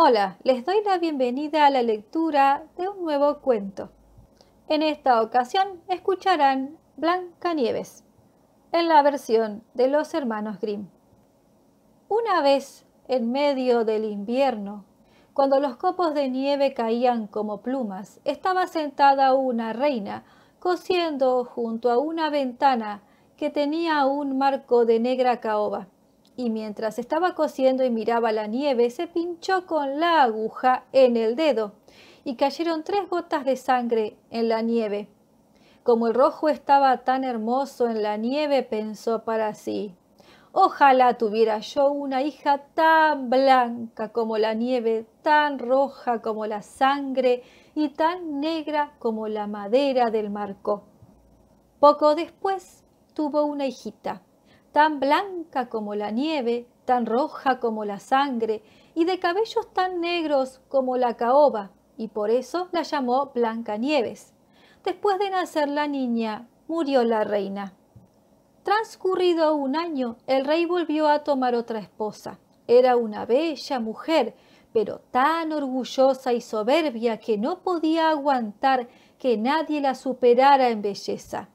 Hola, les doy la bienvenida a la lectura de un nuevo cuento. En esta ocasión escucharán Blancanieves, en la versión de los hermanos Grimm. Una vez, en medio del invierno, cuando los copos de nieve caían como plumas, estaba sentada una reina cosiendo junto a una ventana que tenía un marco de negra caoba y mientras estaba cosiendo y miraba la nieve, se pinchó con la aguja en el dedo y cayeron tres gotas de sangre en la nieve. Como el rojo estaba tan hermoso en la nieve, pensó para sí, ojalá tuviera yo una hija tan blanca como la nieve, tan roja como la sangre y tan negra como la madera del marco. Poco después tuvo una hijita tan blanca como la nieve, tan roja como la sangre y de cabellos tan negros como la caoba, y por eso la llamó Blancanieves. Después de nacer la niña, murió la reina. Transcurrido un año, el rey volvió a tomar otra esposa. Era una bella mujer, pero tan orgullosa y soberbia que no podía aguantar que nadie la superara en belleza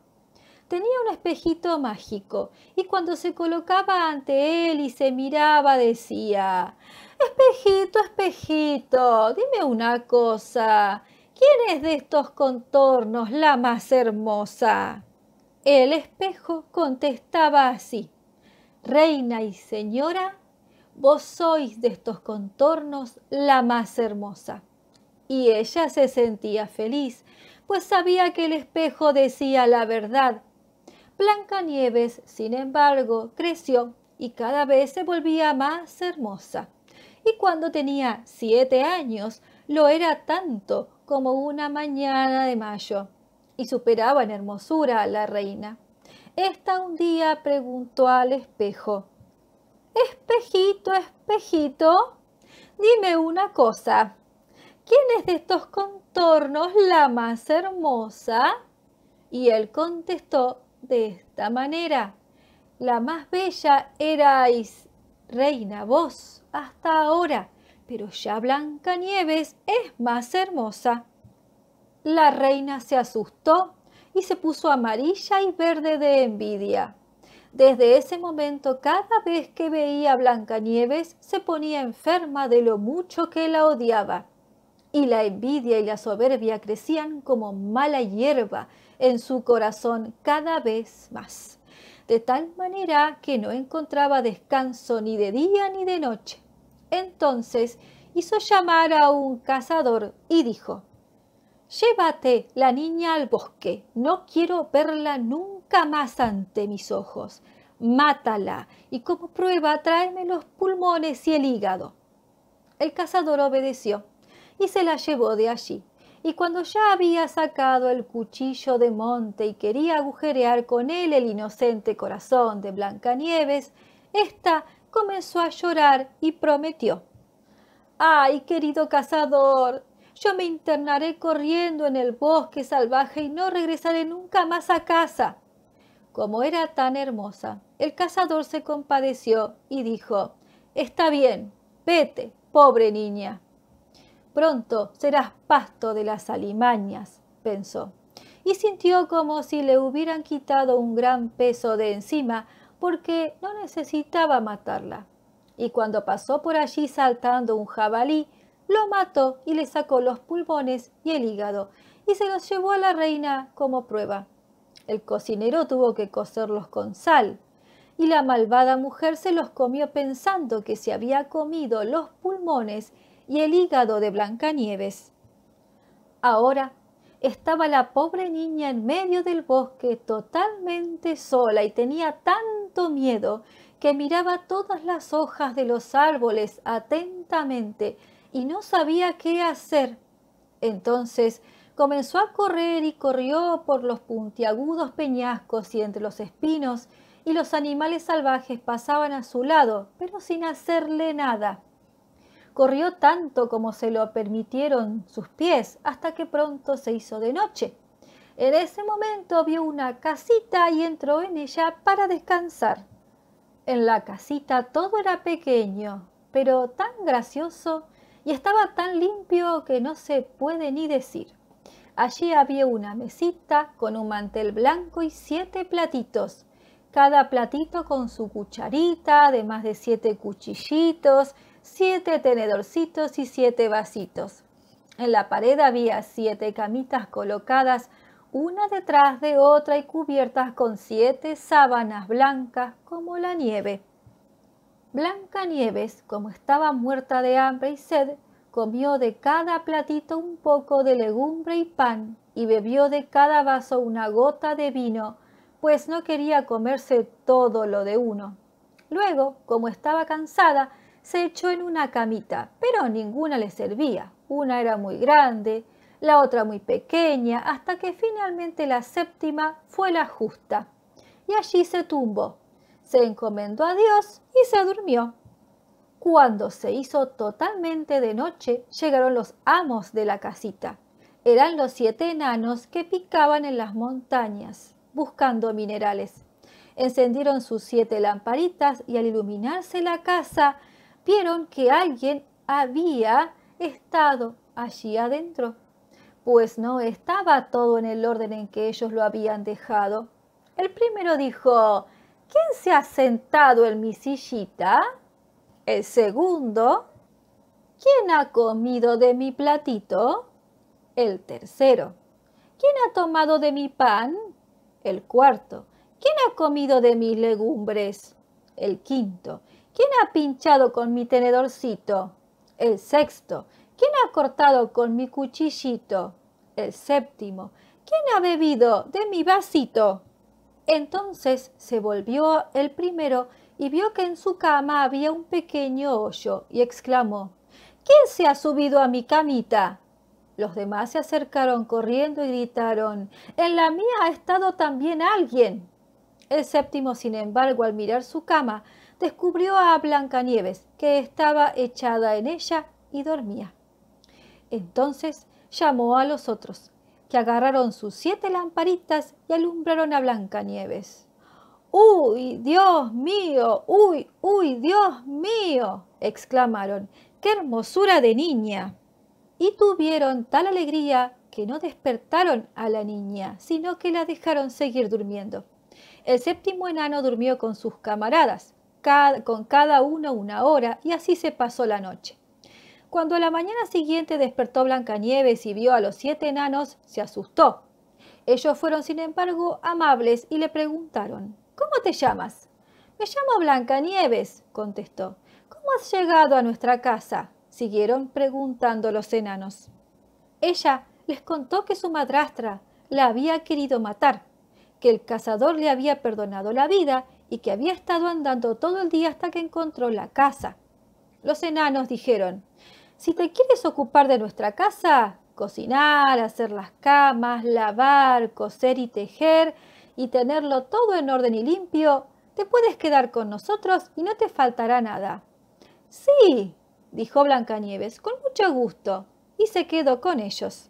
tenía un espejito mágico y cuando se colocaba ante él y se miraba decía, Espejito, espejito, dime una cosa, ¿quién es de estos contornos la más hermosa? El espejo contestaba así, Reina y señora, vos sois de estos contornos la más hermosa. Y ella se sentía feliz, pues sabía que el espejo decía la verdad Blancanieves, sin embargo, creció y cada vez se volvía más hermosa. Y cuando tenía siete años, lo era tanto como una mañana de mayo, y superaba en hermosura a la reina. Esta un día preguntó al espejo, Espejito, espejito, dime una cosa, ¿quién es de estos contornos la más hermosa? Y él contestó de esta manera. La más bella erais, reina vos, hasta ahora, pero ya Nieves es más hermosa. La reina se asustó y se puso amarilla y verde de envidia. Desde ese momento, cada vez que veía a Nieves, se ponía enferma de lo mucho que la odiaba. Y la envidia y la soberbia crecían como mala hierba en su corazón cada vez más, de tal manera que no encontraba descanso ni de día ni de noche. Entonces hizo llamar a un cazador y dijo, Llévate la niña al bosque, no quiero verla nunca más ante mis ojos. Mátala y como prueba tráeme los pulmones y el hígado. El cazador obedeció y se la llevó de allí y cuando ya había sacado el cuchillo de monte y quería agujerear con él el inocente corazón de Blancanieves, ésta comenzó a llorar y prometió. ¡Ay, querido cazador! Yo me internaré corriendo en el bosque salvaje y no regresaré nunca más a casa. Como era tan hermosa, el cazador se compadeció y dijo, Está bien, vete, pobre niña. Pronto serás pasto de las alimañas, pensó, y sintió como si le hubieran quitado un gran peso de encima porque no necesitaba matarla. Y cuando pasó por allí saltando un jabalí, lo mató y le sacó los pulmones y el hígado, y se los llevó a la reina como prueba. El cocinero tuvo que cocerlos con sal, y la malvada mujer se los comió pensando que se había comido los pulmones y el hígado de Blancanieves. Ahora estaba la pobre niña en medio del bosque totalmente sola y tenía tanto miedo que miraba todas las hojas de los árboles atentamente y no sabía qué hacer. Entonces comenzó a correr y corrió por los puntiagudos peñascos y entre los espinos y los animales salvajes pasaban a su lado, pero sin hacerle nada. Corrió tanto como se lo permitieron sus pies hasta que pronto se hizo de noche. En ese momento vio una casita y entró en ella para descansar. En la casita todo era pequeño, pero tan gracioso y estaba tan limpio que no se puede ni decir. Allí había una mesita con un mantel blanco y siete platitos, cada platito con su cucharita, además de siete cuchillitos siete tenedorcitos y siete vasitos. En la pared había siete camitas colocadas una detrás de otra y cubiertas con siete sábanas blancas como la nieve. Blanca Nieves, como estaba muerta de hambre y sed, comió de cada platito un poco de legumbre y pan y bebió de cada vaso una gota de vino, pues no quería comerse todo lo de uno. Luego, como estaba cansada, se echó en una camita, pero ninguna le servía. Una era muy grande, la otra muy pequeña, hasta que finalmente la séptima fue la justa. Y allí se tumbó, se encomendó a Dios y se durmió. Cuando se hizo totalmente de noche, llegaron los amos de la casita. Eran los siete enanos que picaban en las montañas, buscando minerales. Encendieron sus siete lamparitas y al iluminarse la casa, vieron que alguien había estado allí adentro, pues no estaba todo en el orden en que ellos lo habían dejado. El primero dijo, ¿quién se ha sentado en mi sillita? El segundo, ¿quién ha comido de mi platito? El tercero, ¿quién ha tomado de mi pan? El cuarto, ¿quién ha comido de mis legumbres? El quinto, ¿Quién ha pinchado con mi tenedorcito? El sexto. ¿Quién ha cortado con mi cuchillito? El séptimo. ¿Quién ha bebido de mi vasito? Entonces se volvió el primero y vio que en su cama había un pequeño hoyo y exclamó ¿Quién se ha subido a mi camita? Los demás se acercaron corriendo y gritaron En la mía ha estado también alguien. El séptimo, sin embargo, al mirar su cama, descubrió a Blancanieves, que estaba echada en ella y dormía. Entonces llamó a los otros, que agarraron sus siete lamparitas y alumbraron a Blancanieves. ¡Uy, Dios mío! ¡Uy, uy, Dios mío! exclamaron. ¡Qué hermosura de niña! Y tuvieron tal alegría que no despertaron a la niña, sino que la dejaron seguir durmiendo. El séptimo enano durmió con sus camaradas, con cada uno una hora y así se pasó la noche. Cuando a la mañana siguiente despertó Blancanieves y vio a los siete enanos, se asustó. Ellos fueron, sin embargo, amables y le preguntaron: ¿Cómo te llamas? Me llamo Blancanieves, contestó. ¿Cómo has llegado a nuestra casa? siguieron preguntando los enanos. Ella les contó que su madrastra la había querido matar, que el cazador le había perdonado la vida y que había estado andando todo el día hasta que encontró la casa. Los enanos dijeron, si te quieres ocupar de nuestra casa, cocinar, hacer las camas, lavar, coser y tejer, y tenerlo todo en orden y limpio, te puedes quedar con nosotros y no te faltará nada. Sí, dijo Blancanieves, con mucho gusto, y se quedó con ellos.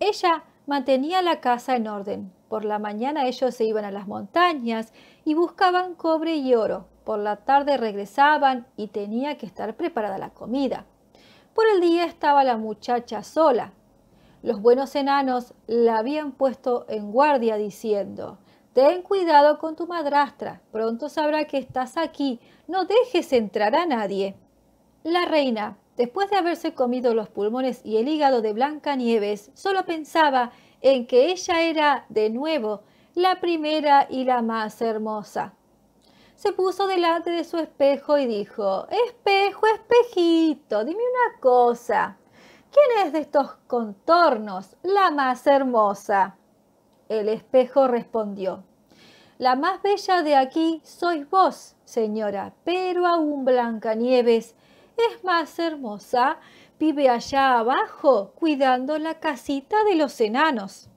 Ella mantenía la casa en orden, por la mañana ellos se iban a las montañas y buscaban cobre y oro. Por la tarde regresaban y tenía que estar preparada la comida. Por el día estaba la muchacha sola. Los buenos enanos la habían puesto en guardia diciendo, Ten cuidado con tu madrastra, pronto sabrá que estás aquí, no dejes entrar a nadie. La reina, después de haberse comido los pulmones y el hígado de Blancanieves, solo pensaba en que ella era, de nuevo, la primera y la más hermosa. Se puso delante de su espejo y dijo, Espejo, espejito, dime una cosa. ¿Quién es de estos contornos la más hermosa? El espejo respondió, La más bella de aquí sois vos, señora, pero aún Blancanieves es más hermosa vive allá abajo cuidando la casita de los enanos.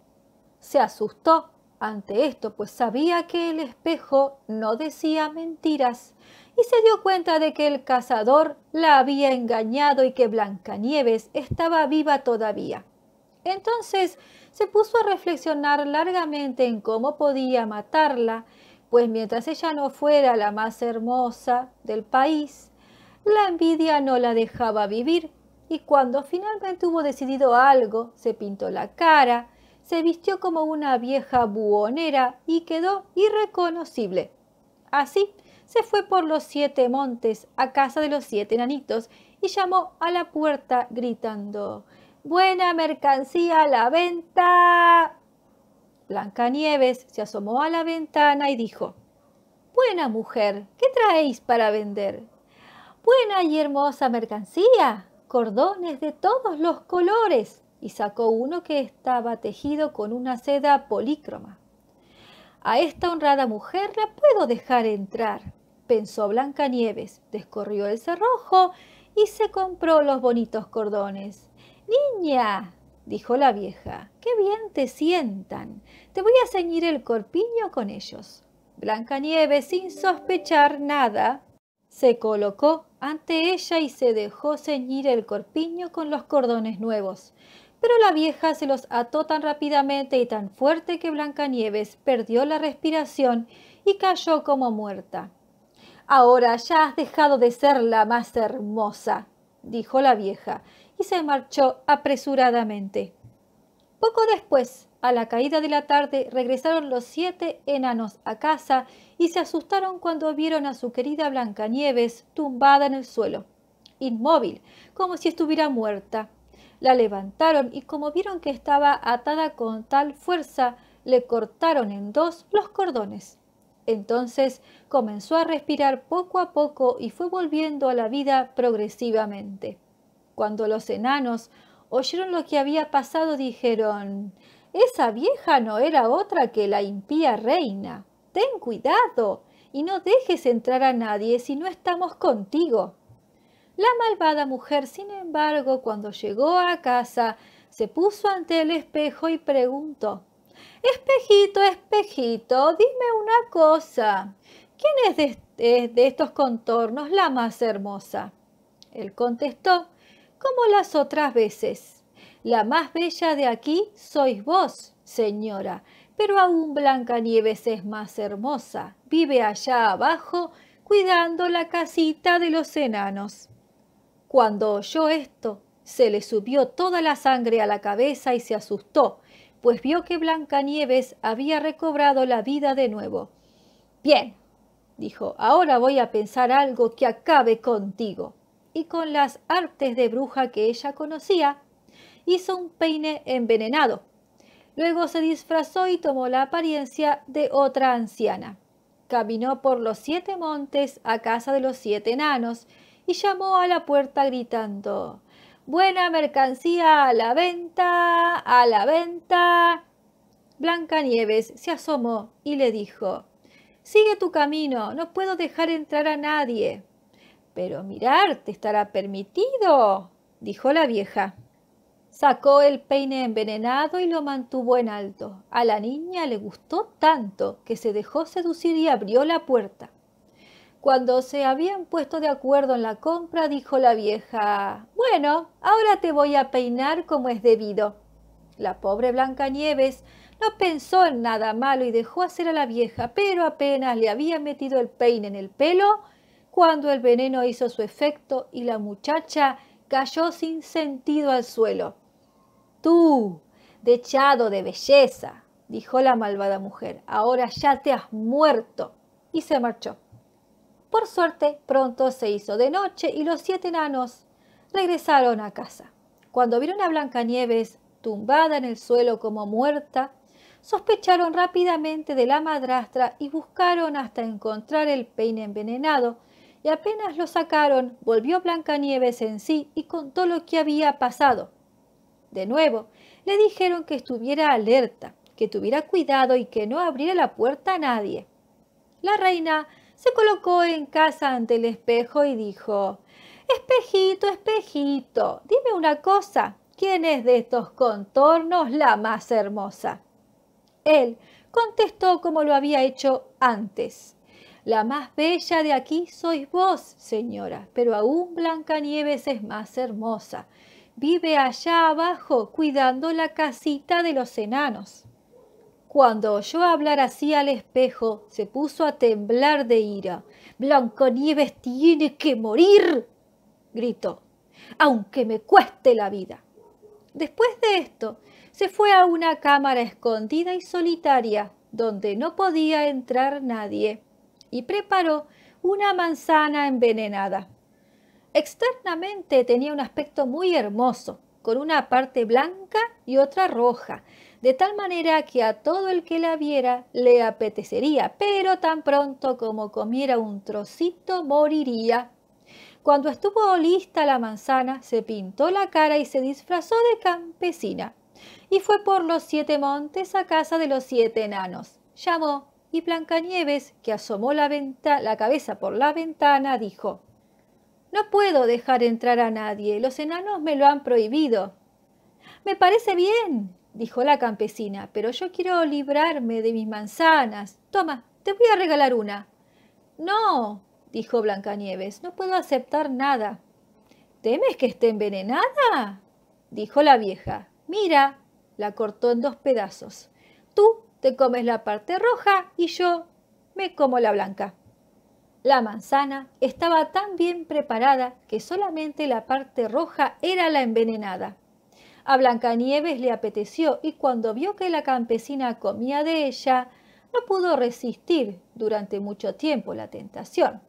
Se asustó ante esto, pues sabía que el espejo no decía mentiras y se dio cuenta de que el cazador la había engañado y que Blancanieves estaba viva todavía. Entonces se puso a reflexionar largamente en cómo podía matarla, pues mientras ella no fuera la más hermosa del país, la envidia no la dejaba vivir y cuando finalmente hubo decidido algo, se pintó la cara, se vistió como una vieja buhonera y quedó irreconocible. Así, se fue por los siete montes a casa de los siete enanitos y llamó a la puerta gritando Buena mercancía a la venta. Blancanieves se asomó a la ventana y dijo Buena mujer, ¿qué traéis para vender? Buena y hermosa mercancía, cordones de todos los colores y sacó uno que estaba tejido con una seda polícroma. A esta honrada mujer la puedo dejar entrar, pensó Blancanieves, descorrió el cerrojo y se compró los bonitos cordones. Niña, dijo la vieja, qué bien te sientan. Te voy a ceñir el corpiño con ellos. Blancanieves, sin sospechar nada, se colocó ante ella y se dejó ceñir el corpiño con los cordones nuevos. Pero la vieja se los ató tan rápidamente y tan fuerte que Blancanieves perdió la respiración y cayó como muerta. Ahora ya has dejado de ser la más hermosa, dijo la vieja, y se marchó apresuradamente. Poco después, a la caída de la tarde regresaron los siete enanos a casa y se asustaron cuando vieron a su querida Blancanieves tumbada en el suelo, inmóvil, como si estuviera muerta. La levantaron y como vieron que estaba atada con tal fuerza, le cortaron en dos los cordones. Entonces comenzó a respirar poco a poco y fue volviendo a la vida progresivamente. Cuando los enanos oyeron lo que había pasado, dijeron esa vieja no era otra que la impía reina. Ten cuidado y no dejes entrar a nadie si no estamos contigo. La malvada mujer, sin embargo, cuando llegó a casa, se puso ante el espejo y preguntó Espejito, espejito, dime una cosa. ¿Quién es de, este, estos contornos la más hermosa? Él contestó, como las otras veces. La más bella de aquí sois vos, señora, pero aún Blancanieves es más hermosa. Vive allá abajo cuidando la casita de los enanos. Cuando oyó esto, se le subió toda la sangre a la cabeza y se asustó, pues vio que Blancanieves había recobrado la vida de nuevo. Bien, dijo, ahora voy a pensar algo que acabe contigo. Y con las artes de bruja que ella conocía, hizo un peine envenenado. Luego se disfrazó y tomó la apariencia de otra anciana. Caminó por los siete montes a casa de los siete enanos y llamó a la puerta gritando Buena mercancía a la venta, a la venta. Blancanieves se asomó y le dijo Sigue tu camino, no puedo dejar entrar a nadie. Pero mirar te estará permitido, dijo la vieja. Sacó el peine envenenado y lo mantuvo en alto. A la niña le gustó tanto que se dejó seducir y abrió la puerta. Cuando se habían puesto de acuerdo en la compra, dijo la vieja, Bueno, ahora te voy a peinar como es debido. La pobre Nieves no pensó en nada malo y dejó hacer a la vieja, pero apenas le había metido el peine en el pelo, cuando el veneno hizo su efecto y la muchacha cayó sin sentido al suelo. Tú, dechado de belleza, dijo la malvada mujer, ahora ya te has muerto. Y se marchó. Por suerte, pronto se hizo de noche y los siete enanos regresaron a casa. Cuando vieron a Blancanieves tumbada en el suelo como muerta, sospecharon rápidamente de la madrastra y buscaron hasta encontrar el peine envenenado, y apenas lo sacaron, volvió Blancanieves en sí y contó lo que había pasado. De nuevo, le dijeron que estuviera alerta, que tuviera cuidado y que no abriera la puerta a nadie. La reina se colocó en casa ante el espejo y dijo, Espejito, espejito, dime una cosa, ¿quién es de estos contornos la más hermosa? Él contestó como lo había hecho antes. La más bella de aquí sois vos, señora, pero aún Blancanieves es más hermosa vive allá abajo cuidando la casita de los enanos. Cuando oyó hablar así al espejo, se puso a temblar de ira. Blancanieves tiene que morir, gritó, aunque me cueste la vida. Después de esto, se fue a una cámara escondida y solitaria, donde no podía entrar nadie, y preparó una manzana envenenada. Externamente tenía un aspecto muy hermoso, con una parte blanca y otra roja, de tal manera que a todo el que la viera le apetecería, pero tan pronto como comiera un trocito moriría. Cuando estuvo lista la manzana, se pintó la cara y se disfrazó de campesina. Y fue por los siete montes a casa de los siete enanos. Llamó y Blancanieves, que asomó la, la cabeza por la ventana, dijo: no puedo dejar entrar a nadie. Los enanos me lo han prohibido. Me parece bien, dijo la campesina, pero yo quiero librarme de mis manzanas. Toma, te voy a regalar una. No, dijo Blancanieves, no puedo aceptar nada. ¿Temes que esté envenenada? dijo la vieja. Mira, la cortó en dos pedazos. Tú te comes la parte roja y yo me como la blanca. La manzana estaba tan bien preparada que solamente la parte roja era la envenenada. A Blancanieves le apeteció y cuando vio que la campesina comía de ella, no pudo resistir durante mucho tiempo la tentación.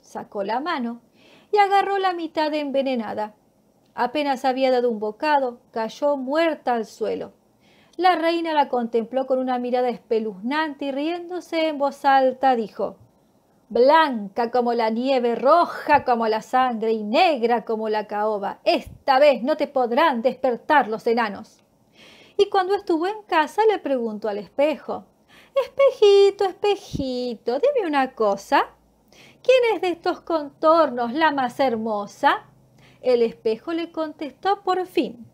Sacó la mano y agarró la mitad envenenada. Apenas había dado un bocado, cayó muerta al suelo. La reina la contempló con una mirada espeluznante y riéndose en voz alta dijo blanca como la nieve, roja como la sangre y negra como la caoba. Esta vez no te podrán despertar los enanos. Y cuando estuvo en casa le preguntó al espejo, Espejito, espejito, dime una cosa. ¿Quién es de estos contornos la más hermosa? El espejo le contestó por fin,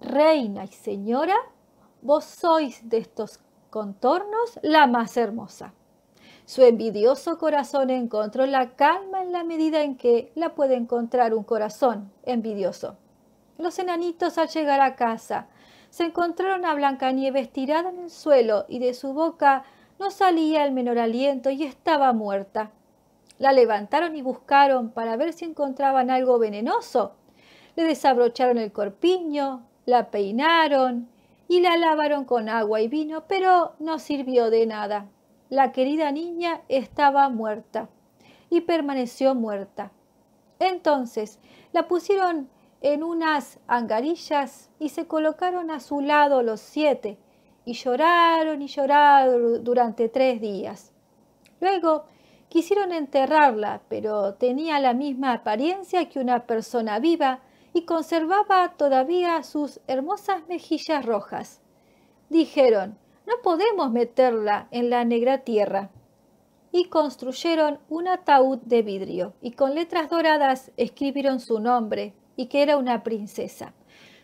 Reina y señora, vos sois de estos contornos la más hermosa. Su envidioso corazón encontró la calma en la medida en que la puede encontrar un corazón envidioso. Los enanitos al llegar a casa se encontraron a Blancanieves tirada en el suelo y de su boca no salía el menor aliento y estaba muerta. La levantaron y buscaron para ver si encontraban algo venenoso. Le desabrocharon el corpiño, la peinaron y la lavaron con agua y vino, pero no sirvió de nada la querida niña estaba muerta y permaneció muerta. Entonces la pusieron en unas angarillas y se colocaron a su lado los siete y lloraron y lloraron durante tres días. Luego quisieron enterrarla, pero tenía la misma apariencia que una persona viva y conservaba todavía sus hermosas mejillas rojas. Dijeron, no podemos meterla en la negra tierra. Y construyeron un ataúd de vidrio y con letras doradas escribieron su nombre y que era una princesa.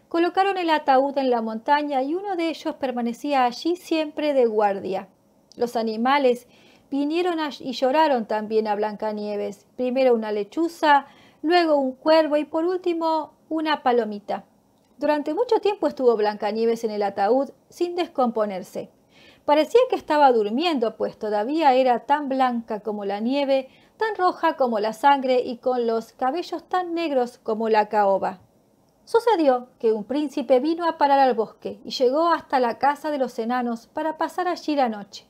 Colocaron el ataúd en la montaña y uno de ellos permanecía allí siempre de guardia. Los animales vinieron y lloraron también a Blancanieves, primero una lechuza, luego un cuervo y por último una palomita. Durante mucho tiempo estuvo Blancanieves en el ataúd sin descomponerse. Parecía que estaba durmiendo, pues todavía era tan blanca como la nieve, tan roja como la sangre y con los cabellos tan negros como la caoba. Sucedió que un príncipe vino a parar al bosque y llegó hasta la casa de los enanos para pasar allí la noche.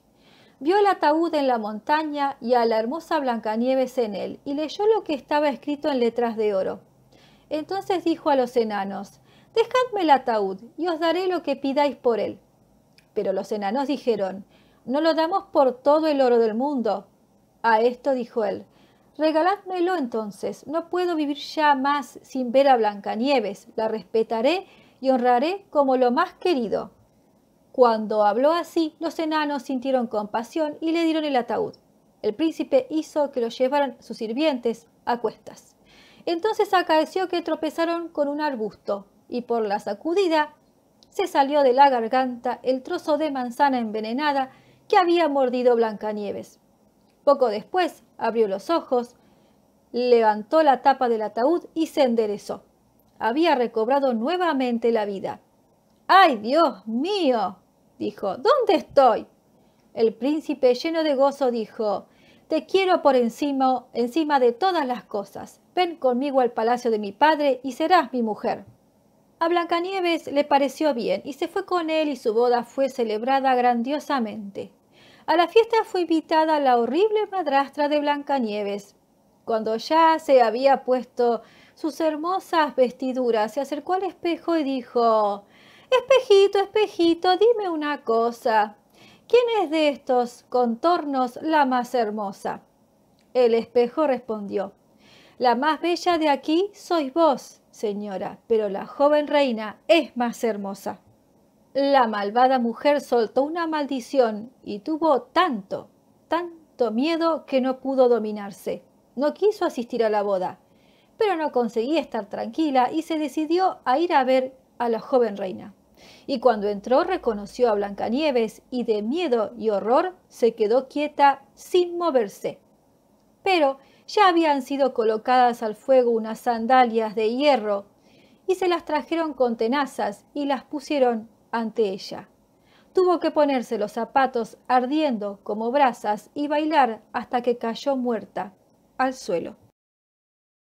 Vio el ataúd en la montaña y a la hermosa Blancanieves en él y leyó lo que estaba escrito en letras de oro. Entonces dijo a los enanos, Dejadme el ataúd y os daré lo que pidáis por él. Pero los enanos dijeron, no lo damos por todo el oro del mundo. A esto dijo él, regaládmelo entonces, no puedo vivir ya más sin ver a Blancanieves, la respetaré y honraré como lo más querido. Cuando habló así, los enanos sintieron compasión y le dieron el ataúd. El príncipe hizo que lo llevaran sus sirvientes a cuestas. Entonces acaeció que tropezaron con un arbusto, y por la sacudida se salió de la garganta el trozo de manzana envenenada que había mordido Blancanieves. Poco después abrió los ojos, levantó la tapa del ataúd y se enderezó. Había recobrado nuevamente la vida. ¡Ay, Dios mío! dijo. ¿Dónde estoy? El príncipe lleno de gozo dijo, Te quiero por encima, encima de todas las cosas. Ven conmigo al palacio de mi padre y serás mi mujer. A Blancanieves le pareció bien y se fue con él y su boda fue celebrada grandiosamente. A la fiesta fue invitada la horrible madrastra de Blancanieves. Cuando ya se había puesto sus hermosas vestiduras, se acercó al espejo y dijo Espejito, espejito, dime una cosa. ¿Quién es de estos contornos la más hermosa? El espejo respondió La más bella de aquí sois vos señora, pero la joven reina es más hermosa. La malvada mujer soltó una maldición y tuvo tanto, tanto miedo que no pudo dominarse. No quiso asistir a la boda, pero no conseguía estar tranquila y se decidió a ir a ver a la joven reina. Y cuando entró reconoció a Blancanieves y de miedo y horror se quedó quieta sin moverse. Pero ya habían sido colocadas al fuego unas sandalias de hierro, y se las trajeron con tenazas y las pusieron ante ella. Tuvo que ponerse los zapatos ardiendo como brasas y bailar hasta que cayó muerta al suelo.